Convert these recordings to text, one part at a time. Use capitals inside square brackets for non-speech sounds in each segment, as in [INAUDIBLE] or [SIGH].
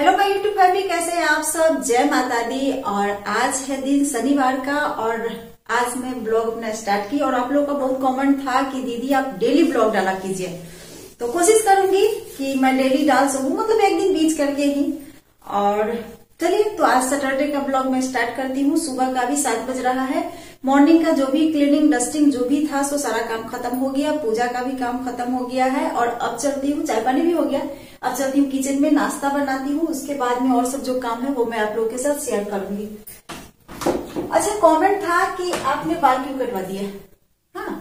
hello भाई YouTube family कैसे हैं आप सब जय माता दी और आज है दिन शनिवार का और आज मैं ब्लॉग अपना स्टार्ट की और आप लोगों का बहुत कमेंट था कि दीदी आप डेली ब्लॉग डाला कीजिए तो कोशिश करूंगी कि मैं डेली डाल सकू मतलब एक दिन बीच करके ही और चलिए तो आज सैटरडे का ब्लॉग मैं स्टार्ट करती हूँ सुबह का भी सात बज रहा है मॉर्निंग का जो भी क्लीनिंग डस्टिंग जो भी था सो सारा काम खत्म हो गया पूजा का भी काम खत्म हो गया है और अब चलती हूँ चाय पानी भी हो गया अब चलती हूँ किचन में नाश्ता बनाती हूँ उसके बाद में और सब जो काम है वो मैं आप लोगों के साथ शेयर करूंगी अच्छा कमेंट था कि आपने बाल क्यों कटवा दिया हाँ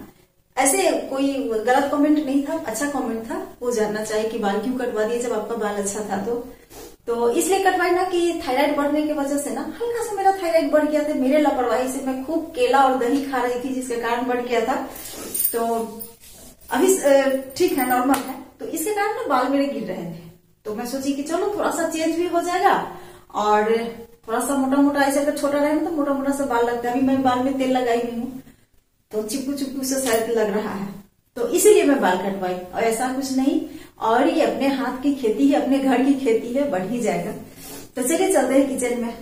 ऐसे कोई गलत कमेंट नहीं था अच्छा कमेंट था वो जानना चाहिए कि बाल क्यों कटवा दिए जब आपका बाल अच्छा था तो तो इसलिए कटवाई ना कि थायराइड बढ़ने की वजह से ना हल्का सा मेरा थायराइड बढ़ गया था मेरे लापरवाही से मैं खूब केला और दही खा रही थी जिसके कारण बढ़ गया था तो अभी ठीक है नॉर्मल है तो इसके कारण ना बाल मेरे गिर रहे थे तो मैं सोची कि चलो थोड़ा सा चेंज भी हो जाएगा और थोड़ा सा मोटा मोटा ऐसे अगर छोटा रहे ना तो मोटा मोटा सा बाल लगता है अभी मैं बाल में तेल लगाई हुई हूँ तो चिपकू चिपकू से शायद लग रहा है तो इसीलिए मैं बाल कटवाई और ऐसा कुछ नहीं और ये अपने हाथ की खेती है अपने घर की खेती है बढ़ ही जाएगा तो चलिए चलते हैं किचन में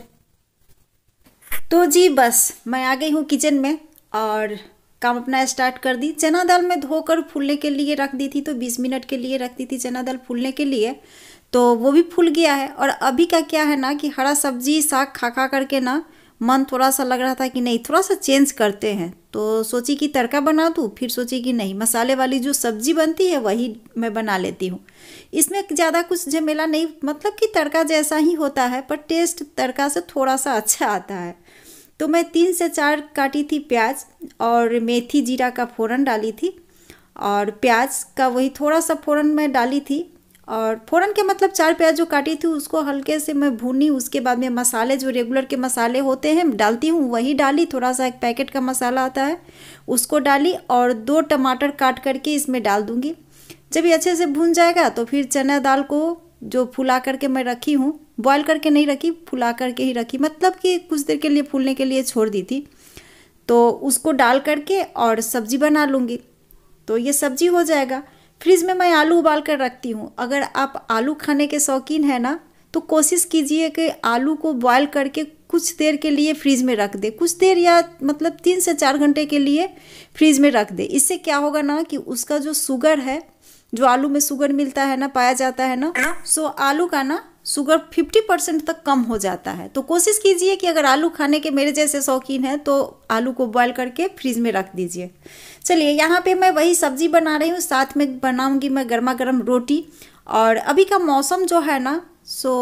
तो जी बस मैं आ गई हूँ किचन में और काम अपना स्टार्ट कर दी चना दाल में धोकर फूलने के लिए रख दी थी तो 20 मिनट के लिए रख दी थी चना दाल फूलने के लिए तो वो भी फूल गया है और अभी का क्या है ना कि हरा सब्जी साग खा खा करके ना मन थोड़ा सा लग रहा था कि नहीं थोड़ा सा चेंज करते हैं तो सोची कि तड़का बना दूँ फिर सोची कि नहीं मसाले वाली जो सब्जी बनती है वही मैं बना लेती हूँ इसमें ज़्यादा कुछ झमेला नहीं मतलब कि तड़का जैसा ही होता है पर टेस्ट तड़का से थोड़ा सा अच्छा आता है तो मैं तीन से चार काटी थी प्याज और मेथी जीरा का फ़ोरन डाली थी और प्याज का वही थोड़ा सा फ़ोरन मैं डाली थी और फ़ौरन के मतलब चार प्याज जो काटी थी उसको हल्के से मैं भूनी उसके बाद में मसाले जो रेगुलर के मसाले होते हैं डालती हूँ वही डाली थोड़ा सा एक पैकेट का मसाला आता है उसको डाली और दो टमाटर काट करके इसमें डाल दूँगी जब ये अच्छे से भून जाएगा तो फिर चना दाल को जो फुला करके मैं रखी हूँ बॉयल करके नहीं रखी फुला करके ही रखी मतलब कि कुछ देर के लिए फूलने के लिए छोड़ दी थी तो उसको डाल करके और सब्ज़ी बना लूँगी तो ये सब्ज़ी हो जाएगा फ्रिज में मैं आलू उबाल कर रखती हूँ अगर आप आलू खाने के शौकीन हैं ना तो कोशिश कीजिए कि आलू को बॉयल करके कुछ देर के लिए फ्रिज में रख दे कुछ देर या मतलब तीन से चार घंटे के लिए फ्रीज में रख दे इससे क्या होगा ना कि उसका जो शुगर है जो आलू में शुगर मिलता है ना पाया जाता है ना सो आलू का ना शुगर 50 परसेंट तक कम हो जाता है तो कोशिश कीजिए कि अगर आलू खाने के मेरे जैसे शौकीन हैं तो आलू को बॉयल करके फ्रीज में रख दीजिए चलिए यहाँ पे मैं वही सब्जी बना रही हूँ साथ में बनाऊँगी मैं गर्मा गर्म रोटी और अभी का मौसम जो है ना सो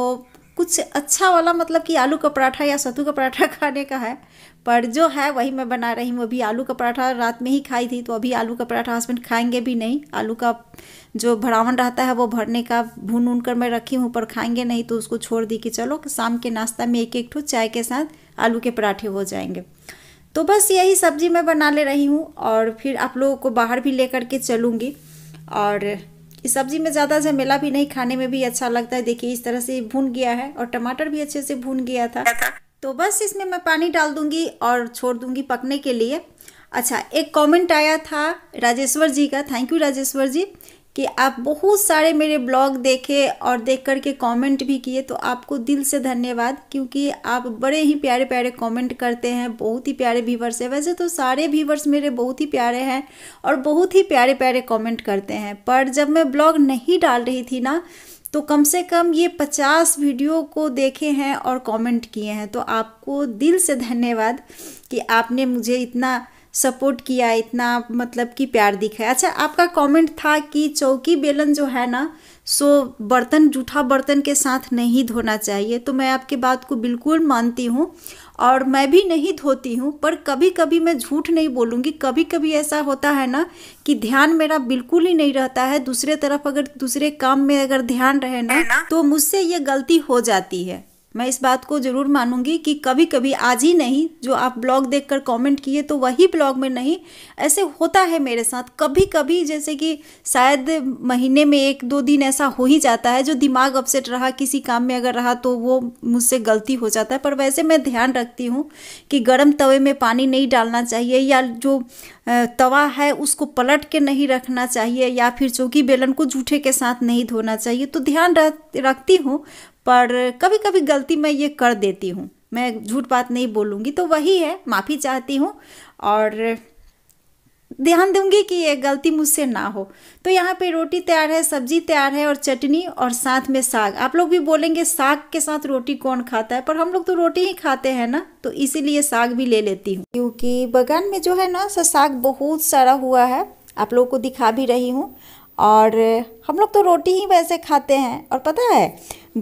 कुछ अच्छा वाला मतलब कि आलू का पराठा या सत्तू का पराठा [LAUGHS] खाने का है पर जो है वही मैं बना रही हूँ अभी आलू का पराठा रात में ही खाई थी तो अभी आलू का पराठा हस्बैंड खाएंगे भी नहीं आलू का जो भरावन रहता है वो भरने का भून ऊन कर मैं रखी हूँ पर खाएंगे नहीं तो उसको छोड़ दी कि चलो शाम के नाश्ता में एक एक ठो चाय के साथ आलू के पराठे हो जाएंगे तो बस यही सब्जी मैं बना ले रही हूँ और फिर आप लोगों को बाहर भी ले करके चलूँगी और इस सब्ज़ी में ज़्यादा झमेला भी नहीं खाने में भी अच्छा लगता है देखिए इस तरह से भून गया है और टमाटर भी अच्छे से भून गया था तो बस इसमें मैं पानी डाल दूंगी और छोड़ दूंगी पकने के लिए अच्छा एक कमेंट आया था राजेश्वर जी का थैंक यू राजेश्वर जी कि आप बहुत सारे मेरे ब्लॉग देखे और देख कर के कमेंट भी किए तो आपको दिल से धन्यवाद क्योंकि आप बड़े ही प्यारे प्यारे कमेंट करते हैं बहुत ही प्यारे व्यूवर्स है वैसे तो सारे व्यूवर्स मेरे बहुत ही प्यारे हैं और बहुत ही प्यारे प्यारे कमेंट करते हैं पर जब मैं ब्लॉग नहीं डाल रही थी ना तो कम से कम ये पचास वीडियो को देखे हैं और कमेंट किए हैं तो आपको दिल से धन्यवाद कि आपने मुझे इतना सपोर्ट किया इतना मतलब कि प्यार दिखाया अच्छा आपका कमेंट था कि चौकी बेलन जो है ना सो बर्तन जूठा बर्तन के साथ नहीं धोना चाहिए तो मैं आपके बात को बिल्कुल मानती हूँ और मैं भी नहीं धोती हूँ पर कभी कभी मैं झूठ नहीं बोलूँगी कभी कभी ऐसा होता है ना कि ध्यान मेरा बिल्कुल ही नहीं रहता है दूसरे तरफ अगर दूसरे काम में अगर ध्यान रहे ना तो मुझसे ये गलती हो जाती है मैं इस बात को ज़रूर मानूंगी कि कभी कभी आज ही नहीं जो आप ब्लॉग देखकर कमेंट किए तो वही ब्लॉग में नहीं ऐसे होता है मेरे साथ कभी कभी जैसे कि शायद महीने में एक दो दिन ऐसा हो ही जाता है जो दिमाग अपसेट रहा किसी काम में अगर रहा तो वो मुझसे गलती हो जाता है पर वैसे मैं ध्यान रखती हूँ कि गर्म तवे में पानी नहीं डालना चाहिए या जो तवा है उसको पलट के नहीं रखना चाहिए या फिर चौकी बेलन को जूठे के साथ नहीं धोना चाहिए तो ध्यान रखती हूँ पर कभी कभी गलती मैं ये कर देती हूँ मैं झूठ बात नहीं बोलूँगी तो वही है माफ़ी चाहती हूँ और ध्यान दूंगी कि ये गलती मुझसे ना हो तो यहाँ पे रोटी तैयार है सब्जी तैयार है और चटनी और साथ में साग आप लोग भी बोलेंगे साग के साथ रोटी कौन खाता है पर हम लोग तो रोटी ही खाते हैं ना तो इसीलिए साग भी ले लेती हूँ क्योंकि बगान में जो है ना साग बहुत सारा हुआ है आप लोगों को दिखा भी रही हूँ और हम लोग तो रोटी ही वैसे खाते हैं और पता है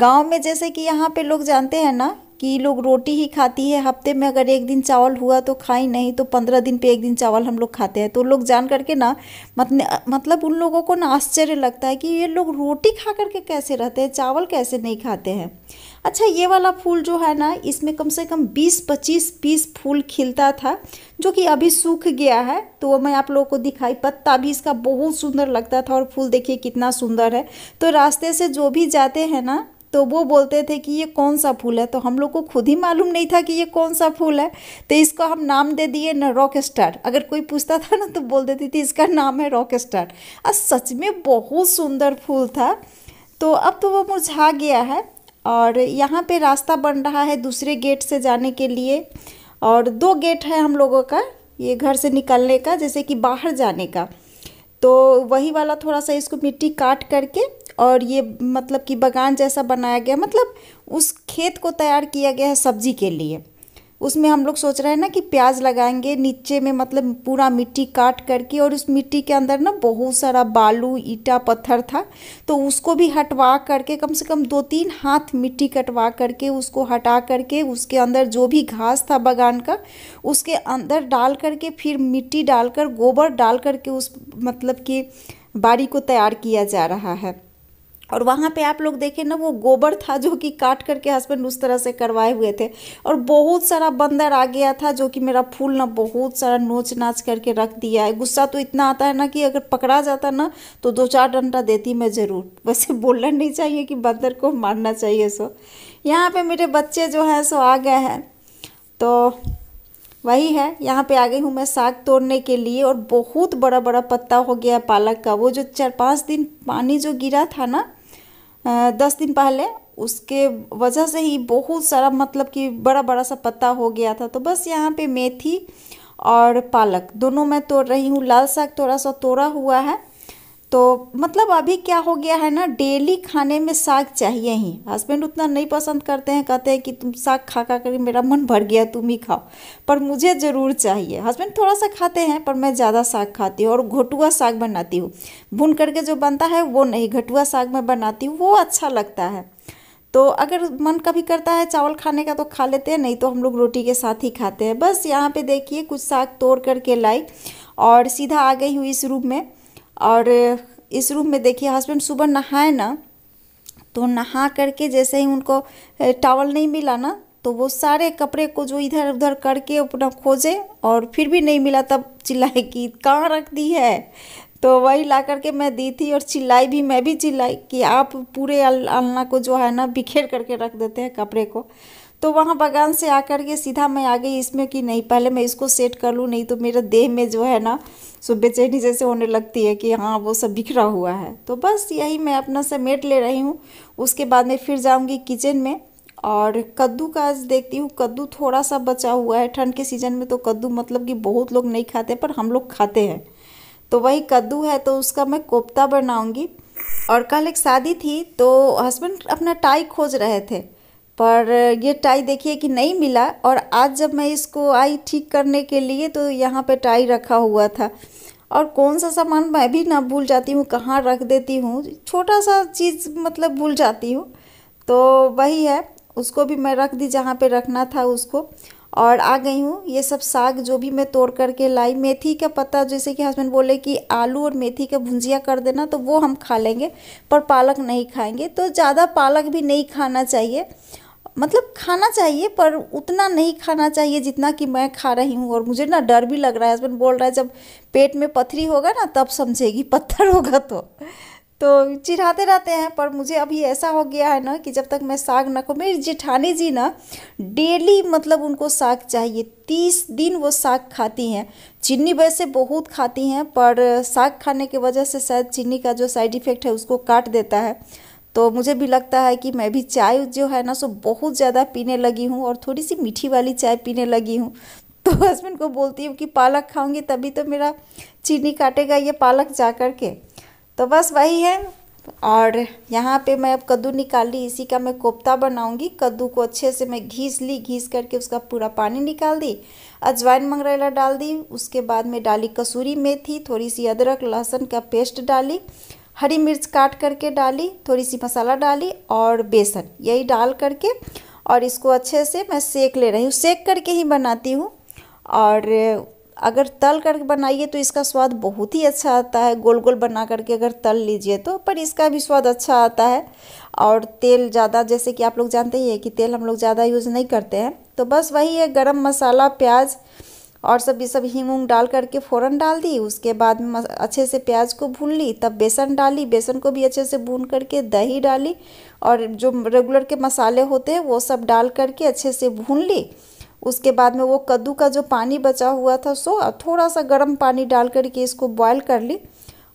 गांव में जैसे कि यहाँ पे लोग जानते हैं ना कि लोग रोटी ही खाती है हफ्ते में अगर एक दिन चावल हुआ तो खाई नहीं तो पंद्रह दिन पे एक दिन चावल हम लोग खाते हैं तो लोग जान करके ना मतलब मतलब उन लोगों को ना आश्चर्य लगता है कि ये लोग रोटी खा करके कैसे रहते हैं चावल कैसे नहीं खाते हैं अच्छा ये वाला फूल जो है ना इसमें कम से कम बीस पच्चीस पीस फूल खिलता था जो कि अभी सूख गया है तो वो मैं आप लोगों को दिखाई पत्ता भी इसका बहुत सुंदर लगता था और फूल देखिए कितना सुंदर है तो रास्ते से जो भी जाते हैं ना तो वो बोलते थे कि ये कौन सा फूल है तो हम लोग को खुद ही मालूम नहीं था कि ये कौन सा फूल है तो इसको हम नाम दे दिए ना रॉक स्टार अगर कोई पूछता था ना तो बोल देती थी इसका नाम है रॉक स्टार और सच में बहुत सुंदर फूल था तो अब तो वो मुरझा गया है और यहाँ पे रास्ता बन रहा है दूसरे गेट से जाने के लिए और दो गेट है हम लोगों का ये घर से निकलने का जैसे कि बाहर जाने का तो वही वाला थोड़ा सा इसको मिट्टी काट करके और ये मतलब कि बगान जैसा बनाया गया मतलब उस खेत को तैयार किया गया है सब्जी के लिए उसमें हम लोग सोच रहे हैं ना कि प्याज लगाएंगे नीचे में मतलब पूरा मिट्टी काट करके और उस मिट्टी के अंदर ना बहुत सारा बालू ईटा पत्थर था तो उसको भी हटवा करके कम से कम दो तीन हाथ मिट्टी कटवा करके उसको हटा करके उसके अंदर जो भी घास था बागान का उसके अंदर डाल करके फिर मिट्टी डालकर गोबर डाल करके उस मतलब कि बाड़ी को तैयार किया जा रहा है और वहाँ पे आप लोग देखें ना वो गोबर था जो कि काट करके हस्बैंड उस तरह से करवाए हुए थे और बहुत सारा बंदर आ गया था जो कि मेरा फूल ना बहुत सारा नोच नाच करके रख दिया है गुस्सा तो इतना आता है ना कि अगर पकड़ा जाता ना तो दो चार डंडा देती मैं ज़रूर वैसे बोलना नहीं चाहिए कि बंदर को मारना चाहिए सो यहाँ पर मेरे बच्चे जो हैं सो आ गए हैं तो वही है यहाँ पे आ गई हूँ मैं साग तोड़ने के लिए और बहुत बड़ा बड़ा पत्ता हो गया पालक का वो जो चार पाँच दिन पानी जो गिरा था ना दस दिन पहले उसके वजह से ही बहुत सारा मतलब कि बड़ा बड़ा सा पत्ता हो गया था तो बस यहाँ पे मेथी और पालक दोनों मैं तोड़ रही हूँ लाल साग थोड़ा सा तोड़ा हुआ है तो मतलब अभी क्या हो गया है ना डेली खाने में साग चाहिए ही हस्बैंड उतना नहीं पसंद करते हैं कहते हैं कि तुम साग खा खा कर मेरा मन भर गया तुम ही खाओ पर मुझे ज़रूर चाहिए हस्बैंड थोड़ा सा खाते हैं पर मैं ज़्यादा साग खाती हूँ और घोटुआ साग बनाती हूँ भून करके जो बनता है वो नहीं घटुआ साग मैं बनाती हूँ वो अच्छा लगता है तो अगर मन कभी करता है चावल खाने का तो खा लेते हैं नहीं तो हम लोग रोटी के साथ ही खाते हैं बस यहाँ पे देखिए कुछ साग तोड़ करके लाई और सीधा आ गई हूँ इस रूम में और इस रूम में देखिए हस्बैंड सुबह नहाए ना तो नहा करके जैसे ही उनको टावल नहीं मिला ना तो वो सारे कपड़े को जो इधर उधर करके अपना खोजे और फिर भी नहीं मिला तब चिल्लाए कि कहाँ रख दी है तो वही ला करके मैं दी थी और चिल्लाई भी मैं भी चिल्लाई कि आप पूरे अलना को जो है ना बिखेर करके रख देते हैं कपड़े को तो वहाँ बगान से आकर के सीधा मैं आ गई इसमें कि नहीं पहले मैं इसको सेट कर लूँ नहीं तो मेरे देह में जो है ना सो बेचैनी जैसे होने लगती है कि हाँ वो सब बिखरा हुआ है तो बस यही मैं अपना समेट ले रही हूँ उसके बाद में फिर जाऊँगी किचन में और कद्दू का आज देखती हूँ कद्दू थोड़ा सा बचा हुआ है ठंड के सीज़न में तो कद्दू मतलब कि बहुत लोग नहीं खाते पर हम लोग खाते हैं तो वही कद्दू है तो उसका मैं कोफ्ता बनाऊँगी और कल एक शादी थी तो हस्बैंड अपना टाई खोज रहे थे पर ये टाई देखिए कि नहीं मिला और आज जब मैं इसको आई ठीक करने के लिए तो यहाँ पे टाई रखा हुआ था और कौन सा सामान मैं भी ना भूल जाती हूँ कहाँ रख देती हूँ छोटा सा चीज़ मतलब भूल जाती हूँ तो वही है उसको भी मैं रख दी जहाँ पे रखना था उसको और आ गई हूँ ये सब साग जो भी मैं तोड़ करके लाई मेथी का पत्ता जैसे कि हस्बैंड बोले कि आलू और मेथी का भुंजिया कर देना तो वो हम खा लेंगे पर पालक नहीं खाएंगे तो ज़्यादा पालक भी नहीं खाना चाहिए मतलब खाना चाहिए पर उतना नहीं खाना चाहिए जितना कि मैं खा रही हूँ और मुझे ना डर भी लग रहा है हस्बैंड बोल रहा है जब पेट में पथरी होगा ना तब समझेगी पत्थर होगा तो तो चिढ़ाते रहते हैं पर मुझे अभी ऐसा हो गया है ना कि जब तक मैं साग ना खो मेरी जेठानी जी ना डेली मतलब उनको साग चाहिए तीस दिन वो साग खाती हैं चीनी वैसे बहुत खाती हैं पर साग खाने की वजह से शायद चीनी का जो साइड इफ़ेक्ट है उसको काट देता है तो मुझे भी लगता है कि मैं भी चाय जो है ना सो बहुत ज़्यादा पीने लगी हूँ और थोड़ी सी मीठी वाली चाय पीने लगी हूँ [LAUGHS] तो हस्बैंड को बोलती हूँ कि पालक खाऊंगी तभी तो मेरा चीनी काटेगा ये पालक जा कर के तो बस वही है और यहाँ पे मैं अब कद्दू निकाल ली इसी का मैं कोफ्ता बनाऊंगी कद्दू को अच्छे से मैं घीस ली घीस करके उसका पूरा पानी निकाल दी अजवाइन मंगरेला डाल दी उसके बाद में डाली कसूरी मेथी थोड़ी सी अदरक लहसुन का पेस्ट डाली हरी मिर्च काट करके डाली थोड़ी सी मसाला डाली और बेसन यही डाल करके और इसको अच्छे से मैं सेक ले रही हूँ सेक करके ही बनाती हूँ और अगर तल करके बनाइए तो इसका स्वाद बहुत ही अच्छा आता है गोल गोल बना करके अगर तल लीजिए तो पर इसका भी स्वाद अच्छा आता है और तेल ज़्यादा जैसे कि आप लोग जानते ही है कि तेल हम लोग ज़्यादा यूज़ नहीं करते हैं तो बस वही है गरम मसाला प्याज और सब ये सब हींग उंग डाल करके फ़ौरन डाल दी उसके बाद अच्छे से प्याज को भून ली तब बेसन डाली बेसन को भी अच्छे से भून करके दही डाली और जो रेगुलर के मसाले होते हैं वो सब डाल करके अच्छे से भून ली उसके बाद में वो कद्दू का जो पानी बचा हुआ था सो थोड़ा सा गर्म पानी डाल करके इसको बॉयल कर ली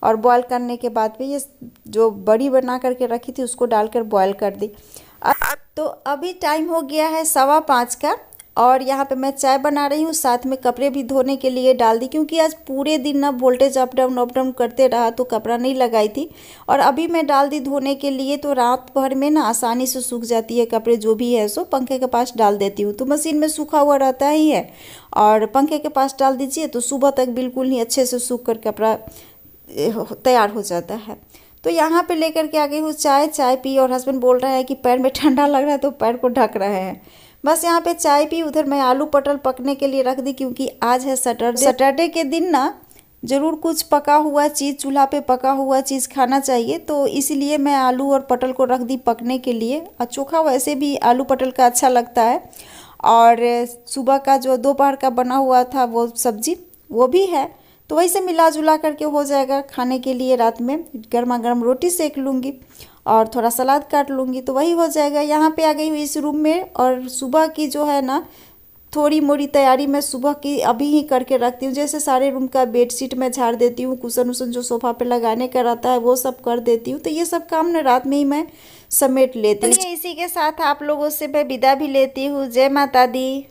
और बॉयल करने के बाद में ये जो बड़ी बना करके रखी थी उसको डालकर बॉयल कर दी अब तो अभी टाइम हो गया है सवा पाँच का और यहाँ पे मैं चाय बना रही हूँ साथ में कपड़े भी धोने के लिए डाल दी क्योंकि आज पूरे दिन ना voltage up down up down करते रहा तो कपड़ा नहीं लगाई थी और अभी मैं डाल दी धोने के लिए तो रात भर में ना आसानी से सूख जाती है कपड़े जो भी है सो पंखे के पास डाल देती हूँ तो मशीन में सूखा हुआ रहता ही है और पंखे के पास डाल दीजिए तो सुबह तक बिल्कुल ही अच्छे से सूख कर कपड़ा तैयार हो जाता है तो यहाँ पे लेकर के आ गई हूँ चाय चाय पी और हस्बैंड बोल रहा है कि पैर में ठंडा लग रहा है तो पैर को ढक रहे हैं बस यहाँ पे चाय पी उधर मैं आलू पटल पकने के लिए रख दी क्योंकि आज है सैटरडे सैटरडे के दिन ना ज़रूर कुछ पका हुआ चीज़ चूल्हा पे पका हुआ चीज़ खाना चाहिए तो इसलिए मैं आलू और पटल को रख दी पकने के लिए और चोखा वैसे भी आलू पटल का अच्छा लगता है और सुबह का जो दोपहर का बना हुआ था वो सब्जी वो भी है तो वैसे मिला जुला करके हो जाएगा खाने के लिए रात में गर्मा गर्म रोटी सेक लूँगी और थोड़ा सलाद काट लूँगी तो वही हो जाएगा यहाँ पे आ गई हूँ इस रूम में और सुबह की जो है ना थोड़ी मोड़ी तैयारी मैं सुबह की अभी ही करके रखती हूँ जैसे सारे रूम का बेडशीट मैं झाड़ देती हूँ कुशन उसन जो सोफा पे लगाने का रहता है वो सब कर देती हूँ तो ये सब काम ना रात में ही मैं समेट लेती तो हूँ इसी के साथ आप लोगों से मैं विदा भी लेती हूँ जय माता दी